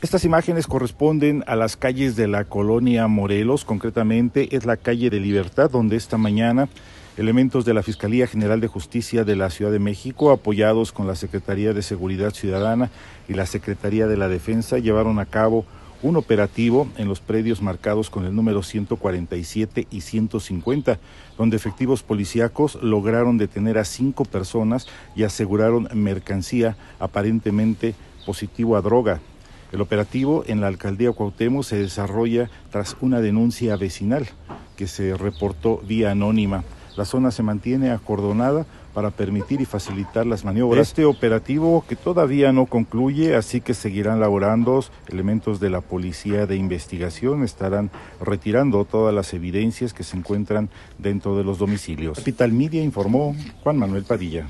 Estas imágenes corresponden a las calles de la colonia Morelos, concretamente es la calle de Libertad, donde esta mañana elementos de la Fiscalía General de Justicia de la Ciudad de México, apoyados con la Secretaría de Seguridad Ciudadana y la Secretaría de la Defensa, llevaron a cabo un operativo en los predios marcados con el número 147 y 150, donde efectivos policíacos lograron detener a cinco personas y aseguraron mercancía aparentemente positiva a droga. El operativo en la alcaldía Cuauhtémoc se desarrolla tras una denuncia vecinal que se reportó vía anónima. La zona se mantiene acordonada para permitir y facilitar las maniobras. Este operativo que todavía no concluye, así que seguirán laborando elementos de la policía de investigación, estarán retirando todas las evidencias que se encuentran dentro de los domicilios. Capital Media informó Juan Manuel Padilla.